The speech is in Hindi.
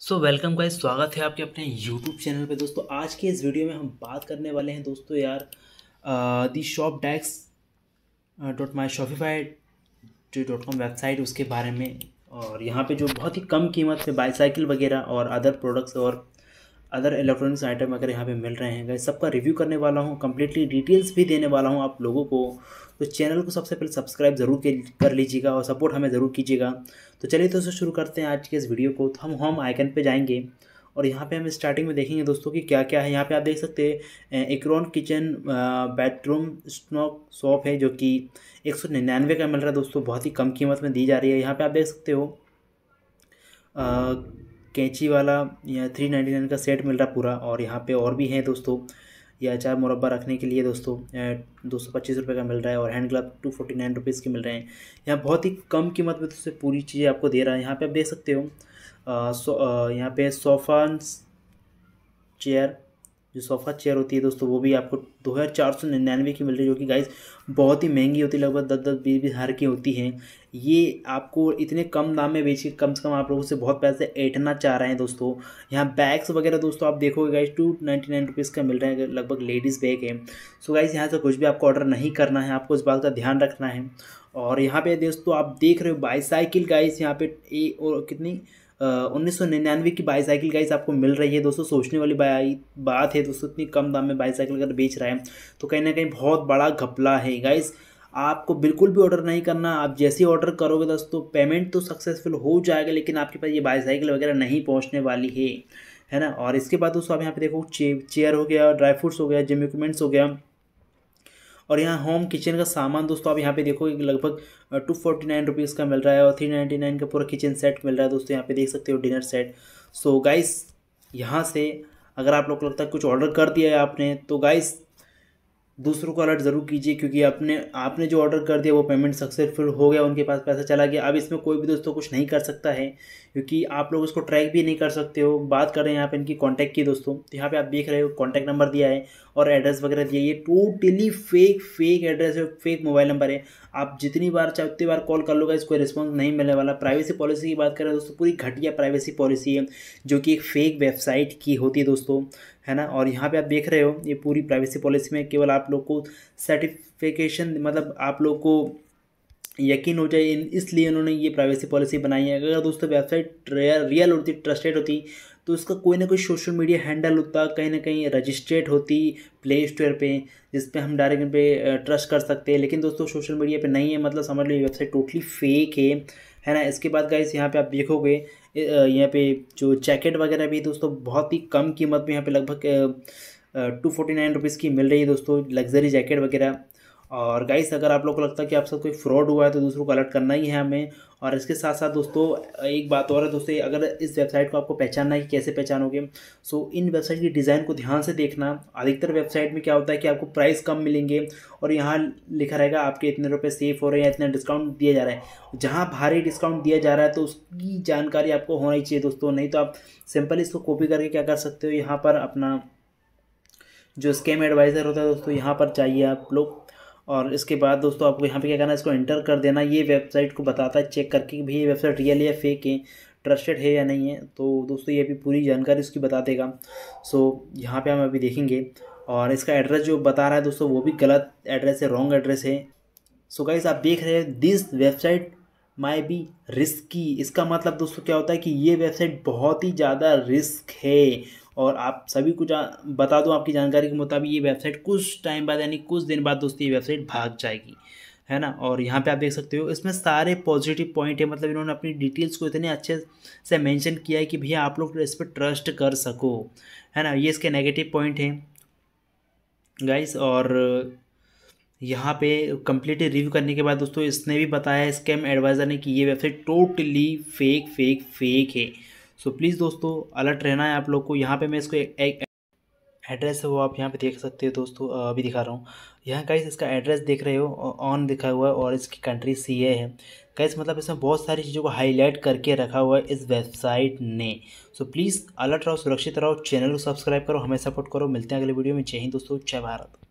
सो वेलकम गाइस स्वागत है आपके अपने यूट्यूब चैनल पे दोस्तों आज के इस वीडियो में हम बात करने वाले हैं दोस्तों यार the shop dax dot my Shopify dot com website उसके बारे में और यहाँ पे जो बहुत ही कम कीमत पे बाईसाइकिल वगैरह और अदर प्रोडक्ट्स और अदर इलेक्ट्रॉनिक्स आइटम अगर यहाँ पे मिल रहे हैं गए सबका रिव्यू करने वाला हूँ कम्प्लीटली डिटेल्स भी देने वाला हूँ आप लोगों को तो चैनल को सबसे पहले सब्सक्राइब ज़रूर कर लीजिएगा और सपोर्ट हमें ज़रूर कीजिएगा तो चलिए दोस्तों शुरू करते हैं आज के इस वीडियो को तो हम होम आइकन पर जाएंगे और यहाँ पे हम स्टार्टिंग में देखेंगे दोस्तों कि क्या क्या है यहाँ पे आप देख सकते हैं एकरॉन किचन बेडरूम स्नॉक शॉप है जो कि एक सौ निन्यानवे का मिल रहा है दोस्तों बहुत ही कम कीमत में दी जा रही है यहाँ पे आप देख सकते हो कैंची वाला या थ्री नाइन्टी नाइन का सेट मिल रहा पूरा और यहाँ पे और भी हैं दोस्तों या चार मुरब्बा रखने के लिए दोस्तों दो सौ पच्चीस रुपये का मिल रहा है और hand glove two forty nine rupees के मिल रहे हैं यहाँ बहुत ही कम कीमत में दोस्तों पूरी चीज़ें आपको दे रहा है यहाँ पे आप देख सकते हो यहाँ पे सोफा चेयर जो सोफ़ा चेयर होती है दोस्तों वो भी आपको दो हज़ार चार सौ निन्यानवे की मिल रही है जो कि गाइस बहुत ही महंगी होती है लगभग दस दस बीस बीस हज़ार की होती है ये आपको इतने कम दाम में बेच के कम से कम आप लोगों से बहुत पैसे ऐठना चाह रहे हैं दोस्तों यहाँ बैग्स वगैरह दोस्तों आप देखोगे guys two ninety nine rupees का मिल रहा है लगभग लेडीज़ बैग है सो गाइस यहाँ से कुछ भी आपको ऑर्डर नहीं करना है आपको इस बात का ध्यान रखना है और यहाँ पे दोस्तों आप देख रहे हो बाईसाइकिल गाइस यहाँ पे ए और कितनी उन्नीस सौ निन्यानवे की बाईसाइकिल गाइस आपको मिल रही है दोस्तों सोचने वाली बात है दोस्तों इतनी कम दाम में बाईसाइकिल अगर बेच रहा है तो कहीं ना कहीं बहुत बड़ा घपला है गाइस आपको बिल्कुल भी ऑर्डर नहीं करना आप जैसे ऑर्डर करोगे दोस्तों पेमेंट तो सक्सेसफुल हो जाएगा लेकिन आपके पास ये बाईसाइकिल वगैरह नहीं पहुँचने वाली है है ना और इसके बाद दोस्तों आप यहाँ पे देखो चेयर हो गया ड्राई फ्रूट्स हो गया जिम इक्विपमेंट्स हो गया और यहाँ होम किचन का सामान दोस्तों आप यहाँ पे देखो लगभग टू फोर्टी नाइन रुपीज़ का मिल रहा है और थ्री नाइन्टी नाइन का पूरा किचन सेट मिल रहा है दोस्तों यहाँ पे देख सकते हो डिनर सेट सो गाइस यहाँ से अगर आप लोग को लगता है कुछ ऑर्डर कर दिया है आपने तो गाइस दूसरों को अलर्ट ज़रूर कीजिए क्योंकि आपने आपने जो ऑर्डर कर दिया वो पेमेंट सक्सेसफुल हो गया उनके पास पैसा चला गया अब इसमें कोई भी दोस्तों कुछ नहीं कर सकता है क्योंकि आप लोग उसको ट्रैक भी नहीं कर सकते हो बात कर रहे हैं यहाँ पे इनकी कांटेक्ट की दोस्तों तो यहाँ पे आप देख रहे हो कॉन्टैक्ट नंबर दिया है और एड्रेस वगैरह दिया ये टोटली फेक फेक एड्रेस है फेक मोबाइल नंबर है आप जितनी बार चाहे उतनी बार कॉल कर लोगे इसको रिस्पॉन्स नहीं मिलने वाला प्राइवेसी पॉलिसी की बात करें दोस्तों पूरी घटिया प्राइवेसी पॉलिसी है जो कि एक फेक वेबसाइट की होती है दोस्तों है ना और यहाँ पे आप देख रहे हो ये पूरी प्राइवेसी पॉलिसी में केवल आप लोग को सर्टिफिकेशन मतलब आप लोग को यकीन हो जाए इसलिए उन्होंने ये प्राइवेसी पॉलिसी बनाई है अगर दोस्तों वेबसाइट रियल होती ट्रस्टेड होती तो उसका कोई ना कोई सोशल मीडिया हैंडल होता कहीं ना कहीं रजिस्ट्रेट होती प्ले स्टोर पर जिस हम डायरेक्ट इन पे ट्रस्ट कर सकते हैं लेकिन दोस्तों सोशल मीडिया पे नहीं है मतलब समझ लो ये वेबसाइट टोटली फेक है है ना इसके बाद गाइस यहाँ पे आप देखोगे यहाँ पे जो जैकेट वगैरह भी दोस्तों बहुत ही कम कीमत में यहाँ पे लगभग टू फोर्टी नाइन रुपीज़ की मिल रही है दोस्तों लग्जरी जैकेट वगैरह और गाइस अगर आप लोग को लगता है कि आप सब कोई फ्रॉड हुआ है तो दूसरों को अलर्ट करना ही है हमें और इसके साथ साथ दोस्तों एक बात और है दोस्तों अगर इस वेबसाइट को आपको पहचानना है कि कैसे पहचानोगे सो इन वेबसाइट की डिज़ाइन को ध्यान से देखना अधिकतर वेबसाइट में क्या होता है कि आपको प्राइस कम मिलेंगे और यहाँ लिखा रहेगा आपके इतने रुपये सेफ हो रहे हैं इतना डिस्काउंट दिया जा रहा है जहाँ भारी डिस्काउंट दिया जा रहा है तो उसकी जानकारी आपको होना ही चाहिए दोस्तों नहीं तो आप सिंपल इसको कॉपी करके क्या कर सकते हो यहाँ पर अपना जो स्कैम एडवाइज़र होता है दोस्तों यहाँ पर चाहिए आप लोग और इसके बाद दोस्तों आपको यहाँ पे क्या करना है इसको एंटर कर देना ये वेबसाइट को बताता है चेक करके भी ये वेबसाइट रियल या फेक है ट्रस्टेड है या नहीं है तो दोस्तों ये भी पूरी जानकारी इसकी बता देगा सो यहाँ पर हम अभी देखेंगे और इसका एड्रेस जो बता रहा है दोस्तों वो भी गलत एड्रेस है रॉन्ग एड्रेस है सो गाइस आप देख रहे हैं this website may be risky इसका मतलब दोस्तों क्या होता है कि ये वेबसाइट बहुत ही ज़्यादा रिस्क है और आप सभी को बता दूँ आपकी जानकारी के मुताबिक ये वेबसाइट कुछ टाइम बाद यानी कुछ दिन बाद दोस्तों ये वेबसाइट भाग जाएगी है ना और यहाँ पे आप देख सकते हो इसमें सारे पॉजिटिव पॉइंट है मतलब इन्होंने अपनी डिटेल्स को इतने अच्छे से मेंशन किया है कि भैया आप लोग इस पर ट्रस्ट कर सको है ना ये इसके नेगेटिव पॉइंट हैं गाइस और यहाँ पे कंप्लीट रिव्यू करने के बाद दोस्तों इसने भी बताया स्कैम एडवाइज़र ने कि ये website totally fake fake fake है सो प्लीज़ दोस्तों अलर्ट रहना है आप लोग को यहाँ पे मैं इसको एक, एक एड्रेस है वो आप यहाँ पे देख सकते हो दोस्तों अभी दिखा रहा हूँ यहाँ गाइस इसका एड्रेस देख रहे हो ऑन दिखा हुआ है और इसकी कंट्री सी ए है कैसे मतलब इसमें बहुत सारी चीज़ों को हाईलाइट करके रखा हुआ है इस वेबसाइट ने सो प्लीज़ अलर्ट रहो सुरक्षित रहो चैनल को सब्सक्राइब करो हमें सपोर्ट करो मिलते हैं अगले वीडियो में जय हिंद दोस्तों जय भारत